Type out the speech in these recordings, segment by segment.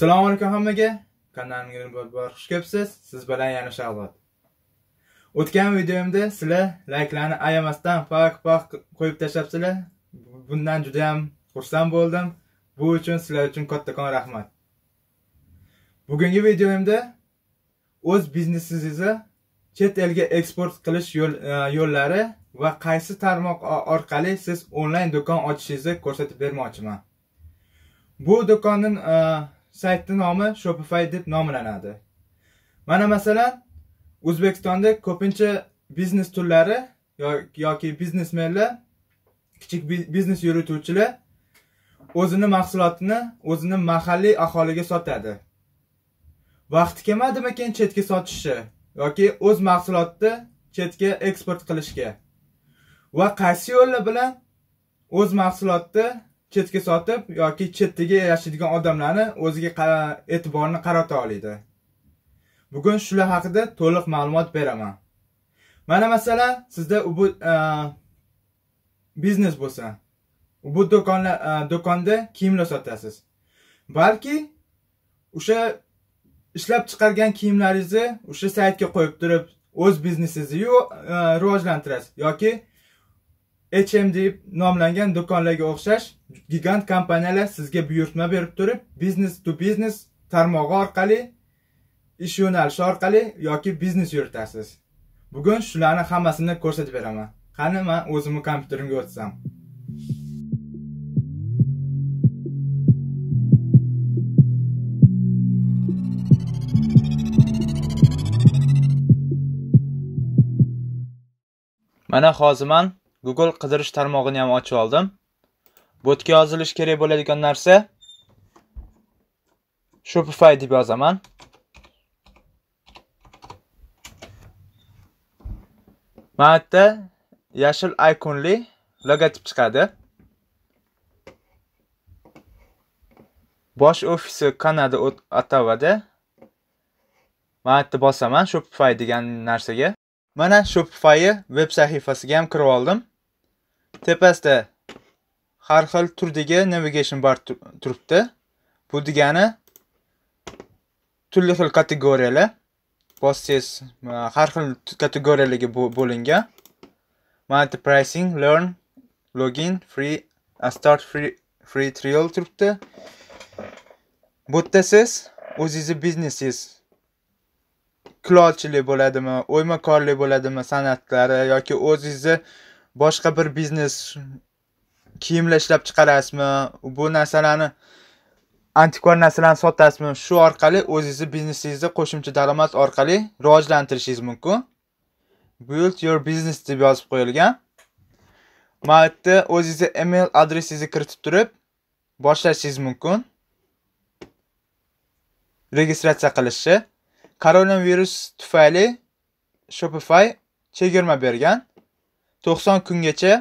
assalomu alaykum hammaga kanalimga xush kelibsiz siz bilan yana shahzod o'tgan videomda sizlar layklarni ayamasdan paq paq qo'yib tashlabsizlar bundan juda yam xursand bo'ldim bu uchun sizlar uchun kattakon rahmat bugungi videomda o'z biznesingizni chet elga eksport qilish e, yo'llari va qaysi tarmoq orqali siz onlayn do'kon ochishingizni ko'rsatib bermoqchiman bu do'konni e, saytni nomi shopify deb nomlanadi mana masalan o'zbekistonda ko'pincha biznes turlari yoki biznesmenlar kichik biznes yurituvchilar o'zini mahsulotini o'zini mahalliy aholiga sotadi vaqti kelmadimi keyin chetga sotishi yoki o'z mahsulotni chetga eksport qilishga va qaysi yo'llar bilan o'z mahsulotni chetga sotib yoki chetdagi yashaydigan odamlarni o'ziga e'tiborini qarata oladi bugun shular haqida to'liq ma'lumot beraman mana masalan sizda bu e, biznes bo'lsa bu do'konlar e, do'konda kiyimlar sotasiz balki o'sha ishlab chiqargan kiyimlaringizni o'sha saytga qo'yib turib o'z biznesingizni e, rivojlantirasiz yoki hm deb nomlangan do'konlarga o'xshash gigant kompaniyalar sizga buyurtma berib turib biznes to biznes tarmog'i orqali ish yo'nalishi orqali yoki biznes yuritasiz bugun shularni hammasini ko'rsatib beraman qani man o'zimni kompyuterimga o'tsam mana hozir man google qidirish tarmog'ini ham ochib oldim etki yazılış kerak bo'ladigan narsa Shopify deb yozaman. zaman. yerda yashil ikonli logotip chiqadi. Bosh ofisi Kanada Ottawada. Mana yerda bosaman Shopify degan narsaga. Mana Shopify web sahifasiga ham kirib oldim. Tepasida har xil turdagi navigation bar turibdi. Bu degani turli xil kategoriyalar bossangiz har xil kategoriyalarga bo'lingan. Multi pricing, learn, login, free, a start free, free trial turibdi. Bu yerda siz o'zingizni biznesingiz kulolchilik bo'ladimi, o'ymakorlik bo'ladimi, san'atlari yoki o'zingizni boshqa bir biznes kiyimlar ishlab chiqarasizmi bu narsalarni antikvar narsalarni sotasizmi shu orqali o'zingizni biznesingizni qo'shimcha daromad orqali rivojlantirishingiz mumkin build your business deb yozib qo'yilgan mana bu yerda o'zingizni email adresingizni kiritib turib boshlashingiz mumkin registratsiya qilishni koronavirus tufayli shopify chegirma bergan to'qson kungacha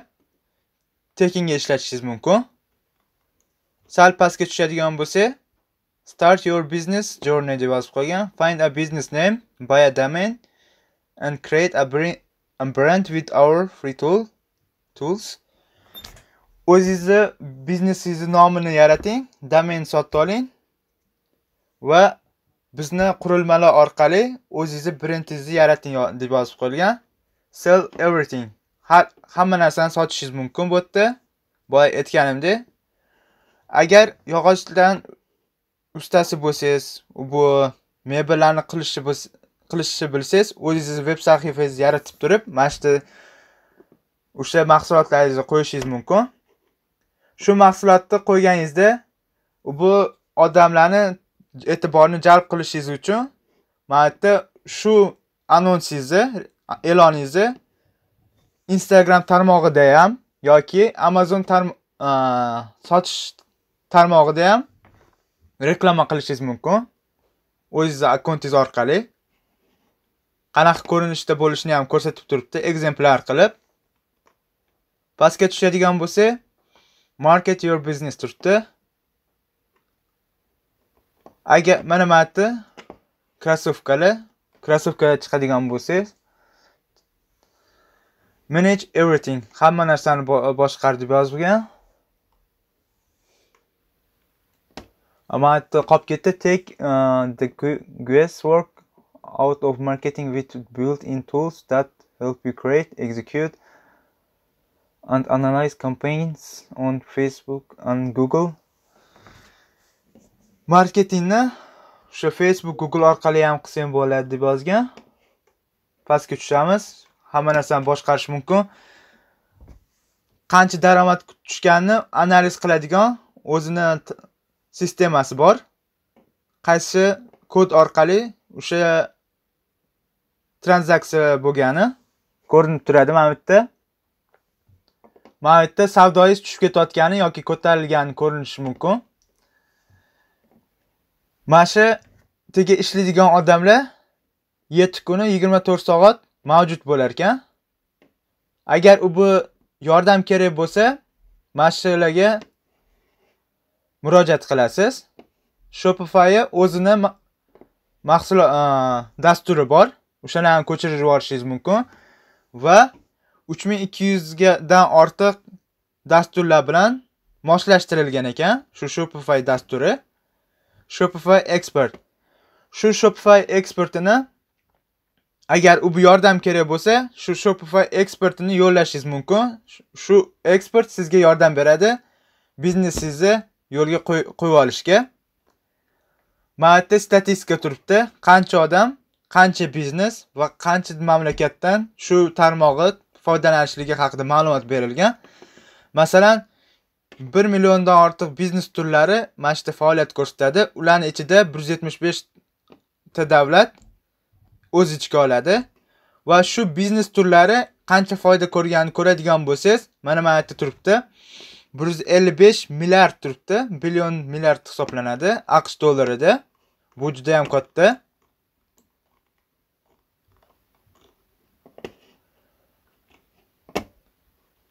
tekinga ishlatishingiz mumkin. Sal pastga tushadigan bo'lsa, start your business journey deb yozib qo'ygan. Find a business name, buy a domain and create a brand with our free tool tools. O'zingizni biznesingizni nomini yarating, domain sotib oling va bizni qurilmalar orqali o'zingizni brendingizni yarating deb yozib qo'yilgan. Sell everything hamma narsani sotishingiz mumkin bu yerda boya aytganimdek agar yog'ochdan ustasi bo'lsangiz bu mebellarni qilishni qilishni bilsangiz o'zingizni veb sahifangizni yaratib turib mana shu o'sha mahsulotlaringizni qo'yishingiz mumkin shu mahsulotni qo'yganingizda bu odamlarni e'tiborini jalb qilishingiz uchun mana shu anonsingizni e'loningizni Instagram tarmog'ida ham yoki Amazon sotish tarmog'ida ham reklama qilishingiz mumkin. O'zingizni akkauntingiz orqali qanaqa ko'rinishda bo'lishini ham ko'rsatib turibdi, ekzemplar qilib. Pastga tushadigan bo'lsa, market your business turibdi. Agar mana bu yerda krossovkali, krossovkalar chiqadigan bo'lsangiz, manage everything hamma narsani boshqar deb yozilgan mana qolib ketdi take uh, the guesswork out of marketing with built-in tools that help you create execute and analyze campaigns on facebook and google marketingni o'sha facebook google orqali ham qilsang bo'ladi deb yozgan pastga tushamiz hamma narsani boshqarish mumkin qancha daromad tushganini analiz qiladigan o'zini sistemasi bor qaysi kod orqali o'sha tranzaksiya bo'lgani ko'rinib turadi mana bu yerda mana bu yerda savdoyingiz tushib ketayotgani yoki ko'tarilgani ko'rinishi mumkin mana shu tega ishlaydigan odamlar yetti kuni yigirma to'rt soat mavjud bo'lar ekan. Agar u bu yordam kerak bo'lsa, mashinalarga murojaat qilasiz. Shopify o'zini mahsulot dasturi bor. o'shani ham ko'chirib yuborishingiz mumkin va 3200 ga dan ortiq dasturlar bilan moslashtirilgan ekan shu Shopify dasturi. Shopify Expert. Shu Shopify Expertini agar u yordam kerak bo'lsa shu shopify ekspertini yo'llashingiz mumkin shu ekspert sizga yordam beradi biznesingizni yo'lga qo'yib olishga mana yerda statistika turibdi qancha odam qancha biznes va qancha mamlakatdan shu tarmog'i foydalanishligi haqida ma'lumot berilgan masalan bir milliondan ortiq biznes turlari mana shu faoliyat ko'rsatadi ularni ichida bir yuz yetmish beshta davlat o'z ichiga oladi va shu biznes turlari qancha foyda ko'rganini ko'radigan bo'lsangiz mana mana yerda turibdi bir yuz ellik besh milliard turibdi billion milliard hisoblanadi aqsh dollarida bu juda yam katta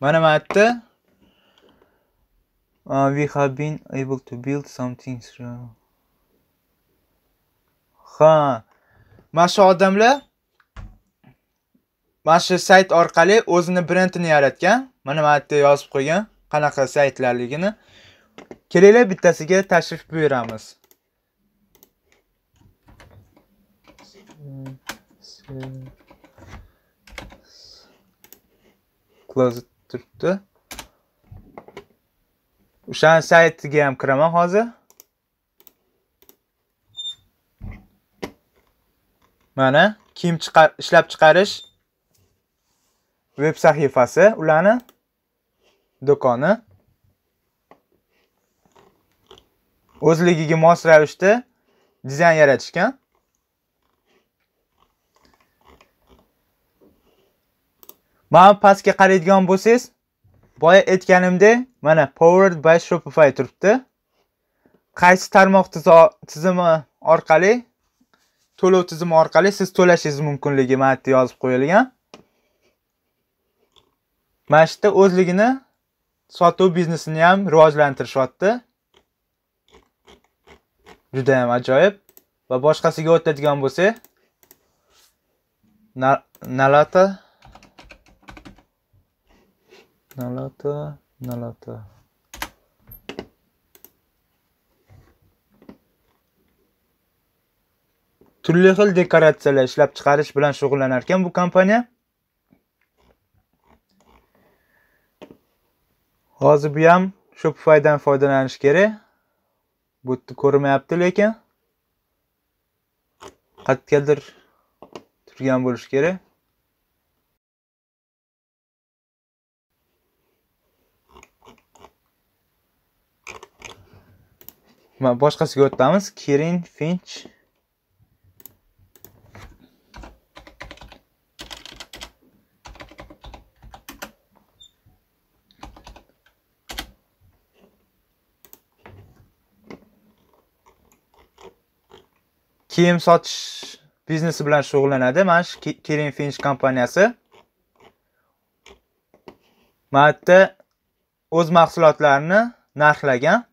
mana mana yerda uh, we have been able to build something ha mana shu odamlar mana shu sayt orqali o'zini brendini yaratgan mana mana yerda yozib qo'ygan qanaqa saytlarligini kelinglar bittasiga tashrif buyuramiz Close turibdi o'shani saytiga ham kiraman hozir mana kiyim chiqar ishlab chiqarish veb sahifasi ularni do'koni o'zligiga mos ravishda dizayn yaratishgan mana pastga qaraydigan bo'lsangiz boya aytganimdek mana powered by shopify turibdi qaysi tarmoq tizimi orqali to'lov tizimi orqali siz to'lashingiz mumkinligi mana yerda yozib qo'yilgan mana shu yerda o'zligini sotuv biznesini ham rivojlantirishyapti juda ham ajoyib va boshqasiga o'tadigan bo'lsak nalata nalata nalata turli xil dekoratsiyalar ishlab chiqarish bilan shug'ullanar ekan bu kompaniya hozir bu ham shopifydan foydalanish kerak bu yerda ko'rinmayapti lekin qayergadir turgan bo'lishi kerak boshqasiga o'tamiz kerin finch kiyim sotish biznesi bilan shug'ullanadi mana shu kirin finish kompaniyasi mana bu yerda o'z mahsulotlarini narxlagan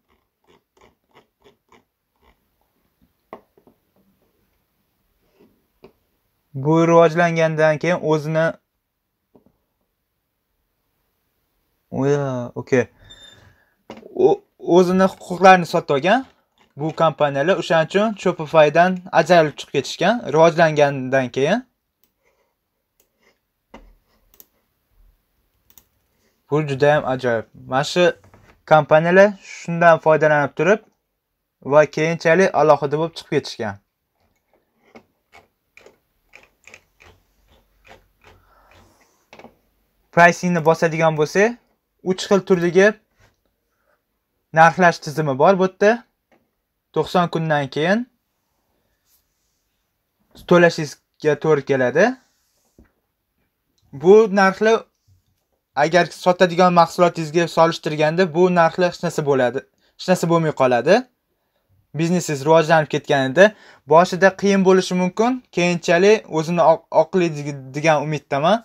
bu rivojlangandan keyin o'zini okey o'zini huquqlarini sotib olgan bu kompaniyalar o'shaning uchun shopifydan ajralib chiqib ketishgan rivojlangandan keyin bu juda ham ajoyib mana shu kompaniyalar shundan foydalanib turib va keyinchalik alohida bo'lib chiqib ketishgan pricingni bosadigan bo'lsak uch xil turdagi narxlash tizimi bor bu yerda to'qson kundan keyin to'lashingizga to'g'ri keladi bu narxlar agar sotadigan mahsulotingizga solishtirganda bu narxlar hech narsa bo'ladi hech narsa bo'lmay qoladi biznesingiz rivojlanib ketganida boshida qiyin bo'lishi mumkin keyinchalik o'zini degan umiddaman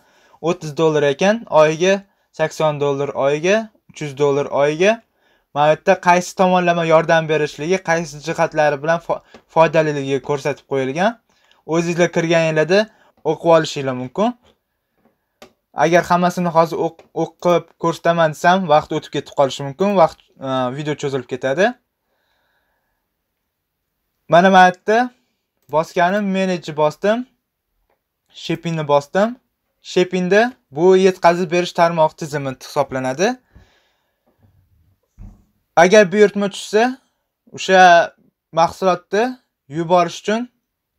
o'ttiz dollar ekan oyiga sakson dollar oyiga uch yuz dollar oyiga mana qaysi tomonlama yordam berishligi qaysi jihatlari bilan foydaliligi ko'rsatib qo'yilgan o'zingizlar kirganinglarda o'qib olishinglar mumkin agar hammasini hozir o'qib ko'rsataman desam vaqt o'tib ketib qolishi mumkin vaqt e, video cho'zilib ketadi mana mana yerda bosganim menejni bosdim shepingni bosdim shepingda bu yetkazib berish tarmoq tizimi hisoblanadi Agar buyurtma tushsa, o'sha mahsulotni yuborish uchun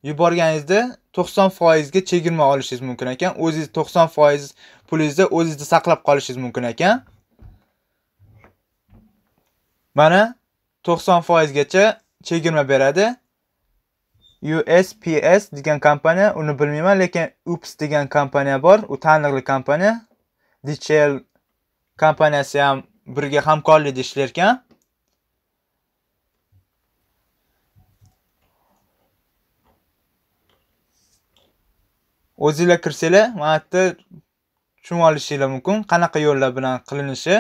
yuborganingizda 90% ga chegirma olishingiz mumkin ekan. O'zingiz 90% pulingizni o'zingizda saqlab qolishingiz mumkin ekan. Mana 90% gacha chegirma beradi. USPS degan kompaniya, uni bilmayman, lekin UPS degan kompaniya bor, u taniqli kompaniya. dichel kompaniyasi ham birga hamkorlikda ishlar ekan. o'zinglar kirsanglar mana bu yerda tushunib olishinglar mumkin qanaqa yo'llar bilan qilinishi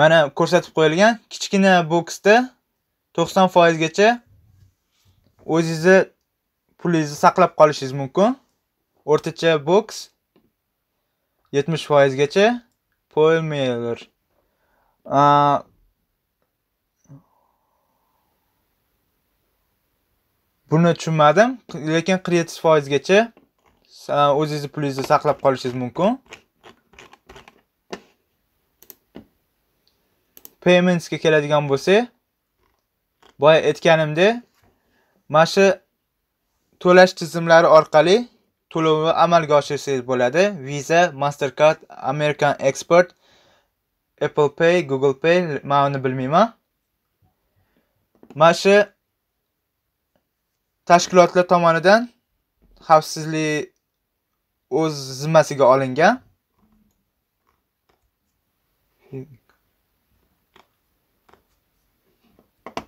mana ko'rsatib qo'yilgan kichkina boksda 90 foizgacha o'zingizni pulingizni saqlab qolishingiz mumkin o'rtacha boks 70 foizgacha poymeler buni tushunmadim lekin qirq gacha foizgacha o'zingizni pulingizni saqlab qolishingiz mumkin paymentsga keladigan bo'lsak boya aytganimdek mana shu to'lash tizimlari orqali to'lovni amalga oshirsangiz bo'ladi visa mastercard american export apple pay google pay man uni bilmayman mana shu tashkilotlar tomonidan xavfsizlik o'z zimmasiga olingan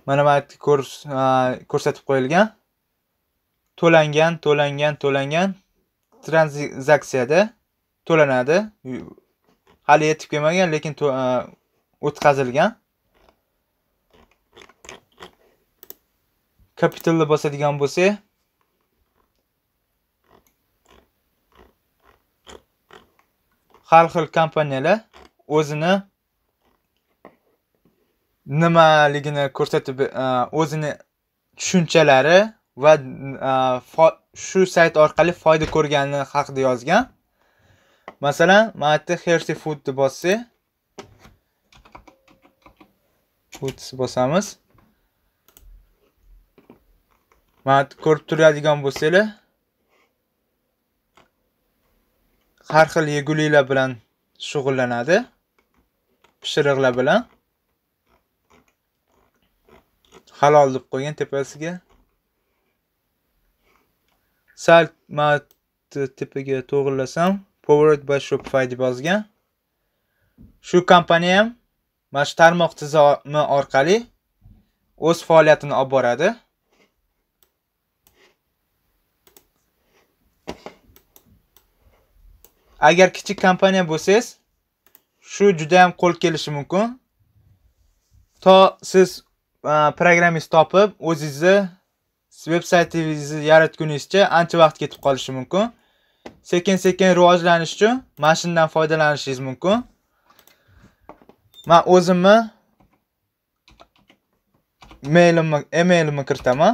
mana mana ko'rsatib qo'yilgan to'langan to'langan to'langan tranzaksiyada to'lanadi hali yetib kelmagan lekin o'tkazilgan kapitalda bosadigan bo'lsa har xil kompaniyalar o'zini nimaligini ko'rsatib e, o'zini tushunchalari va e, shu sayt orqali foyda ko'rgani haqida yozgan masalan mana bu yerda hersey foodni bossak food bosamiz mana ko'rib turadigan bo'lsanglar har xil yeguliklar bilan shug'ullanadi pishiriqlar bilan halol deb qo'ygan tepasiga sal man tepaga to'g'irlasam powered by shopify deb yozgan shu kompaniya ham mana shu tarmoq tizimi orqali o'z faoliyatini olib boradi agar kichik kompaniya bo'lsangiz shu juda ham qo'l kelishi mumkin to siz e, programmist topib o'zingizni veb saytingizni yaratguningizcha ancha vaqt ketib qolishi mumkin sekin sekin rivojlanish uchun mana shundan foydalanishingiz mumkin man o'zimni mailimni emailimni kiritaman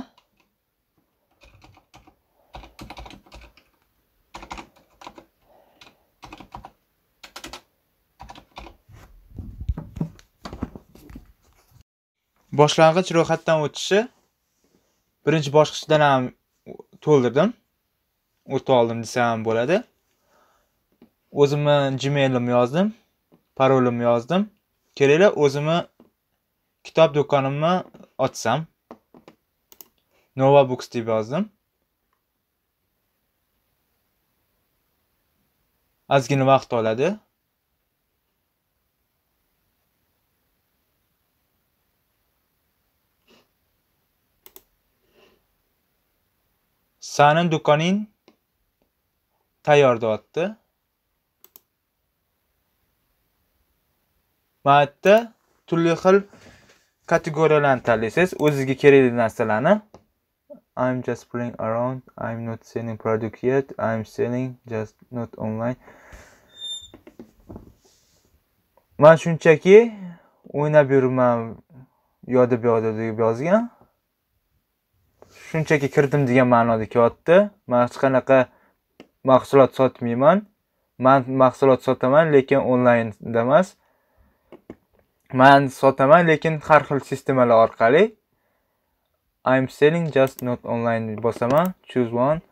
boshlang'ich ro'yxatdan o'tishi birinchi bosqichdan ham to'ldirdim o'ta oldim desa ham bo'ladi o'zimni gmailimni yozdim parolimni yozdim kelinglar o'zimni kitob do'konimni ochsam nova books deb yozdim ozgina vaqt oladi 사는 두꺼인 tayyorlayapti mana bu yerda turli xil kategoriyalarni tanlaysiz o'zizga kerakli narsalarni I'm just playing around. I'm not selling product yet. I'm selling just not online. Man shunchaki o'ynab yurman yodib yodib deb yozgan. shunchaki kirdim degan ma'noda kelyapti man hech qanaqa mahsulot sotmayman man mahsulot sotaman lekin onlaynda emas man sotaman lekin har xil sistemalar orqali i'm selling just not online bosaman choose one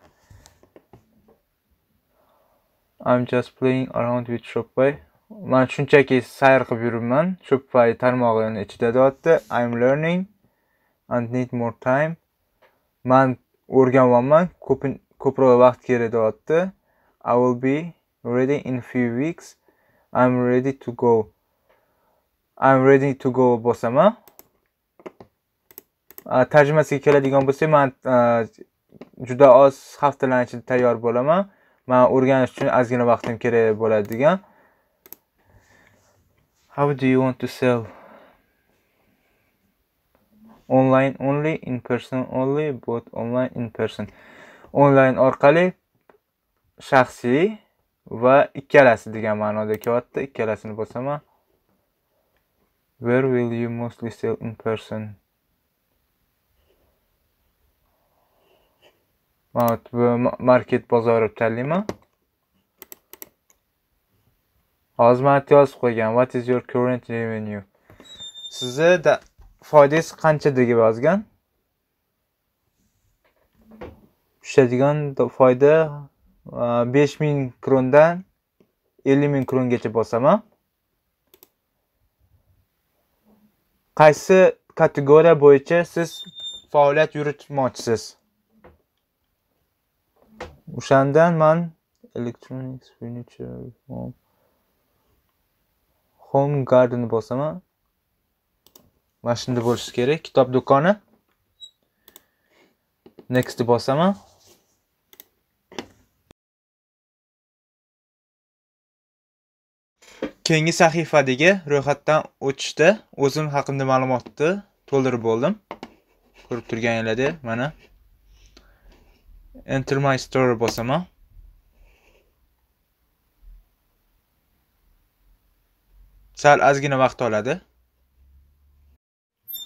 i'm just playing around with shopify man shunchaki sayr qilib yuribman shopify tarmog'ini ichida deyapti i'm learning and need more time man o'rganyapman ko'proq vaqt kerak deyapti i will be ready in few weeks i'm ready to go i'm ready to go bosaman tarjimasiga keladigan bo'lsak man juda oz haftalar ichida tayyor bo'laman man o'rganish uchun ozgina vaqtim kerak bo'ladi degan how do you want to sell online only in person only both online in person onlayn orqali shaxsiy va ikkalasi degan ma'noda kelyapti ikkalasini bosaman where will you mostly sell in person mana bu market bozori tanlayman hozir mana yozib qo'ygan what is your current revenue sizni foydasi qancha deb yozgan tushadigan foyda e, besh ming krondan ellik ming krongacha bosaman qaysi kategoriya bo'yicha siz faoliyat yuritmoqchisiz o'shandan man electronics furniture home garden bosaman mana shunda bo'lishi kerak kitob do'koni nextni bosaman keyingi sahifadagi ro'yxatdan o'tishda o'zim haqimda ma'lumotni to'ldirib bo'ldim ko'rib turganingizda mana enter my story bosaman sal ozgina vaqt oladi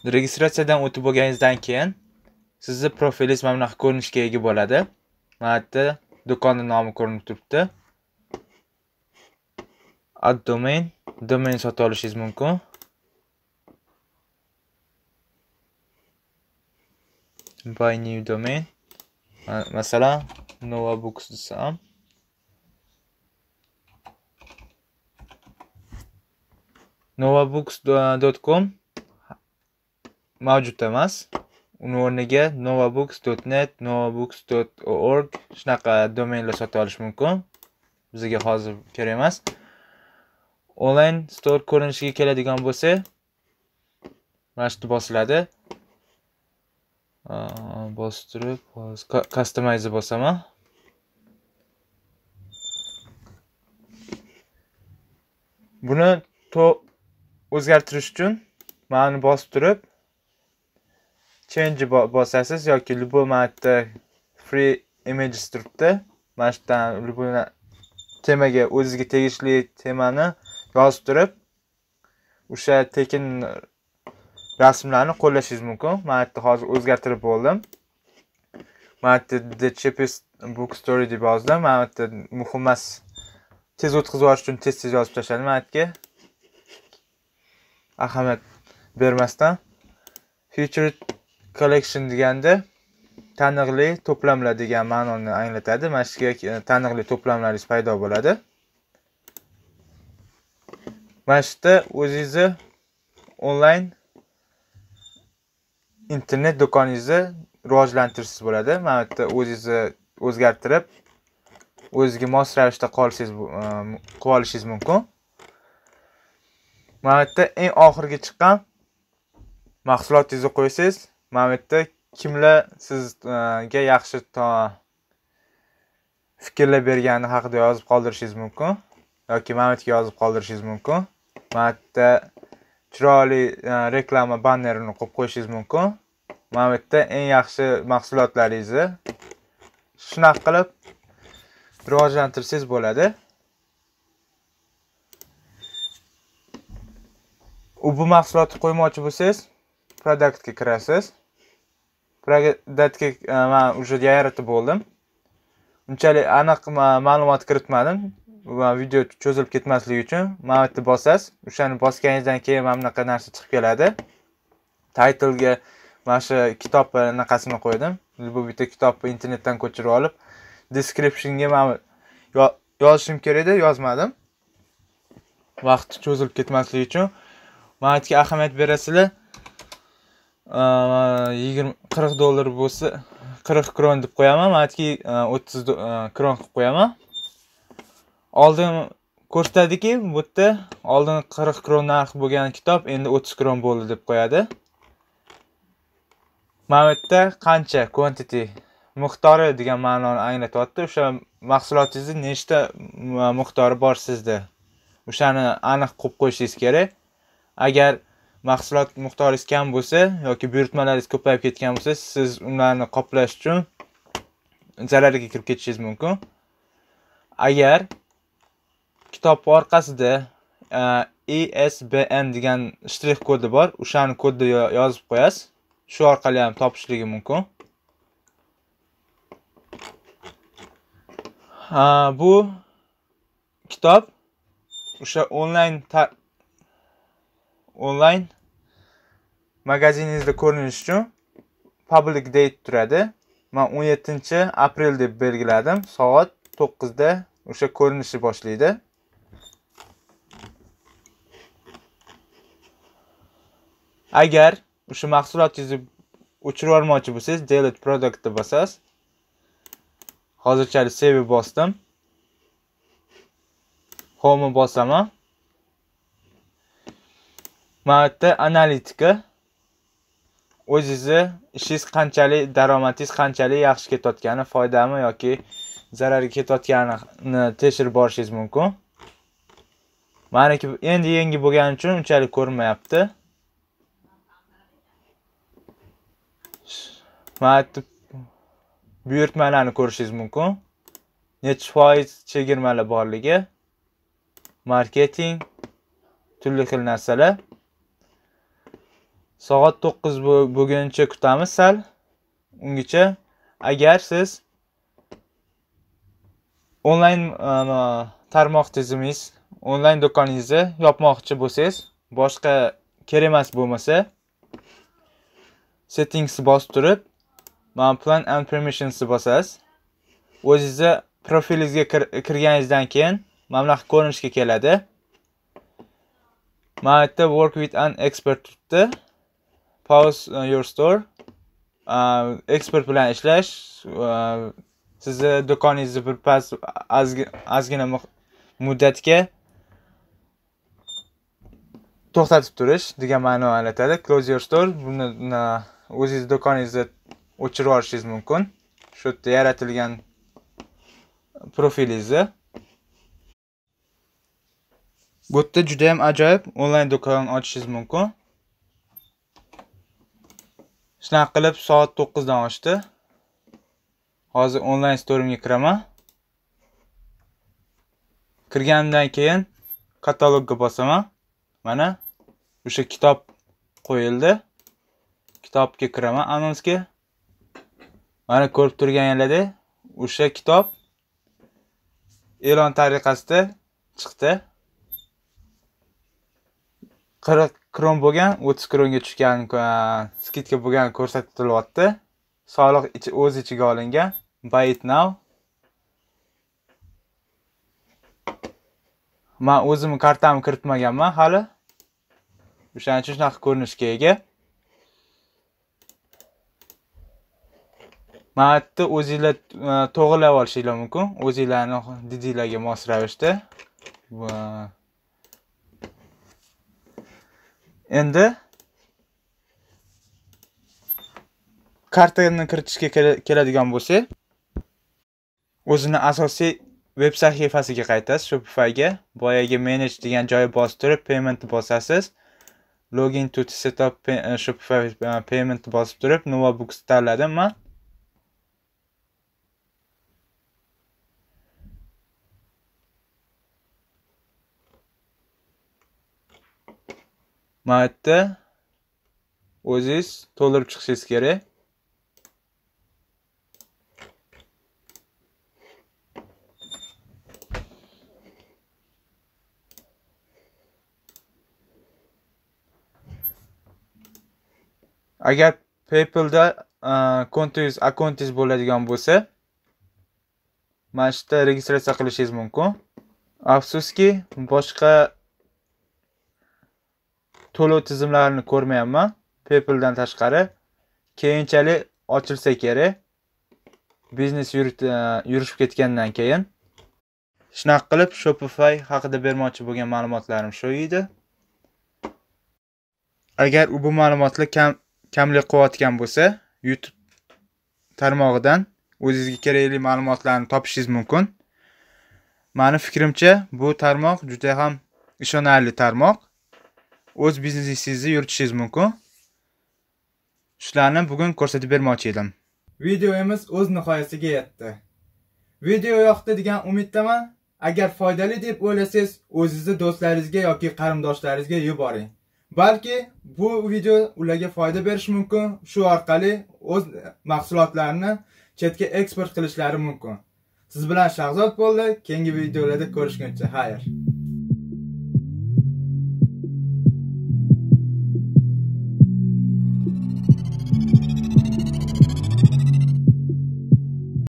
registratsiyadan o'tib bo'lganingizdan keyin sizni profilingiz mana bunaqa ko'rinishga ega bo'ladi mana yerda do'konni nomi ko'rinib turibdi ad domain domain sotib olishingiz mumkin buy new domain masalan nova books desam novabooks.com mavjud emas uni o'rniga novabooks.net novabooks.org shunaqa domenlar sotib olish mumkin bizga hozir kerak emas onlayn store ko'rinishiga keladigan bo'lsa mana shu bosiladi bostirib customize bosaman buni o'zgartirish uchun mana buni bosib turib change bosasiz yoki любой marta free images turibdi mana shu yerdan любой temaga o'zizga tegishli temani yozib turib o'sha tekin rasmlarni qo'llashingiz mumkin mana yerda hozir o'zgartirib bo'ldim mana yerda the book story deb yozdim mana yerda muhim emas tez o'tkazib yuborish uchun tez tez yozib tashladim mana yerga ahamiyat bermasdan featured collection deganda taniqli to'plamlar degan ma'noni anglatadi mana sizga taniqli to'plamlaringiz paydo bo'ladi mana shu yerda o'zingizni onlayn internet do'koningizni rivojlantirishsiz bo'ladi mana bu yerda o'zingizni o'zgartirib o'zizga mos ravishda qolsangiz e, qilib olishingiz mumkin mana bu yerda eng oxirgi chiqqan mahsulotingizni qo'ysangiz momentda kimlar sizga yaxshi fikrlar bergani haqida yozib qoldirishingiz mumkin yoki mamatga yozib qoldirishingiz mumkin mamatda chiroyli e, reklama bannerini qo'yib qo'yishingiz mumkin mamatda eng yaxshi mahsulotlaringizni shunaqa qilib rivojlantirsangiz bo'ladi u bu mahsulotni qo'ymoqchi bo'lsangiz produktga kirasiz прогодатga e, man уже yaratib bo'ldim unchalik aniq ma'lumot kiritmadim video cho'zilib ketmasligi uchun mana bu yerda bosasiz o'shani bosganingizdan keyin mana bunaqa narsa chiqib keladi titlga mana shu kitobni anaqasini qo'ydim любой bitta kitobni internetdan ko'chirib olib descriptionga man yozishim kerak edi yozmadim vaqt cho'zilib ketmasligi uchun mana aytga ahamiyat berasizlar yigirma qirq dollar bo'lsa qirq kron deb qo'yaman maniki o'ttiz kron qilib qo'yaman oldin ko'rsatadiki bu yerda oldin qirq kron narxi bo'lgan kitob endi o'ttiz kron bo'ldi deb qo'yadi mana bu yerda qancha quantity miqdori degan ma'noni anglatyapti o'sha mahsulotingizni nechta miqdori bor sizda o'shani aniq qo'yib qo'yishingiz kerak agar mahsulot miqdoringiz kam bo'lsa yoki buyurtmalaringiz ko'payib ketgan bo'lsa siz ularni qoplash uchun zararga kirib ketishingiz mumkin agar kitobni orqasida ISBN e, e degan shtrix kodi bor o'shani kodni yozib qo'yasiz shu orqali ham topishligi mumkin bu kitob o'sha onlayn onlayn magaziningizda ko'rinish uchun public date turadi man o'n yettinchi aprel deb belgiladim soat to'qqizda o'sha ko'rinishni boshlaydi agar o'sha mahsulotingizni o'chirib yubormoqchi bo'lsangiz delete productni bosasiz hozirchalik save bosdim home bosaman marta analitika o'zizni ishingiz qanchalik daromadingiz qanchalik yaxshi ketayotgani foydami yoki zarar ketayotganini tekshirib borishingiz mumkin maniki endi yangi bo'lgani uchun unchalik ko'rinmayapti mana buyurtmalarni ko'rishingiz mumkin Nech foiz chegirmalar borligi marketing turli xil narsalar soat 9 bo'lguncha kutamiz sal ungacha agar siz onlayn tarmoq tizimingiz onlayn do'koningizni yopmoqchi bo'lsangiz boshqa kerak bo'lmasa settings bosib turib mana plan and permissionsni bosasiz o'zingizni profilingizga kirganingizdan keyin mana bunaqa ko'rinishga keladi mana bu yerda work with an expert turibdi pause uh, your store uh, ekspert bilan ishlash uh, sizni do'koningizni birpas ozgina muddatga to'xtatib turish degan ma'no anglatadi close your store buni o'zingizni do'koningizni o'chirib yuborishingiz mumkin shu yerda yaratilgan profilingizni bu yerda juda ajoyib onlayn do'kon ochishingiz mumkin shunaqa qilib soat to'qqizdan oshdi hozir onlayn storimga kiraman kirganimdan keyin katalogga bosaman mana o'sha kitob qo'yildi kitobga kiraman anonsga mana ko'rib turganinglardek o'sha kitob e'lon tariqasida chiqdi qirq krom bo'lgan o'ttiz kronga tushgan skidka bo'lgan ko'rsatilyapti soliq ichi o'z ichiga olingan buy it now Men o'zim kartamni kiritmaganman hali o'shaning uchun shunaqa ko'rinishga ega mana o'zingizlar e, to'g'rilab olishingiz mumkin O'zingizlarni didinglarga mos ravishda endi kartani kiritishga keladigan bo'lsak o'zini asosiy veb sahifasiga qaytasiz shopifyga boyagi manage degan joyi bostirib paymentni bosasiz login to setup shopify paymentni bosib turib nova books tanladim man matni o'ziz to'ldirib chiqishingiz kerak agar paypalda kontingiz akkauntingiz bo'ladigan bo'lsa mana shu yerda registratsiya qilishingiz mumkin afsuski boshqa to'lov tizimlarini ko'rmayapman paypaldan tashqari keyinchalik ochilsa kerak biznes e, yurishib ketgandan keyin shunaqa qilib shopify haqida bermoqchi bo'lgan ma'lumotlarim shu edi agar u bu ma'lumotlar kam kamlik qilayotgan bo'lsa youtube tarmog'idan o'zingizga kerakli ma'lumotlarni topishingiz mumkin mani fikrimcha bu tarmoq juda ham ishonarli tarmoq o'z biznesingizni yuritishingiz mumkin shularni bugun ko'rsatib bermoqchi edim videomiz o'z nihoyasiga yetdi video yoqdi degan umiddaman agar foydali deb o'ylasangiz o'zingizni do'stlaringizga yoki qarindoshlaringizga yuboring balki bu video ularga foyda berishi mumkin shu orqali o'z mahsulotlarini chetga eksport qilishlari mumkin siz bilan shahzod bo'ldi keyingi videolarda ko'rishguncha xayr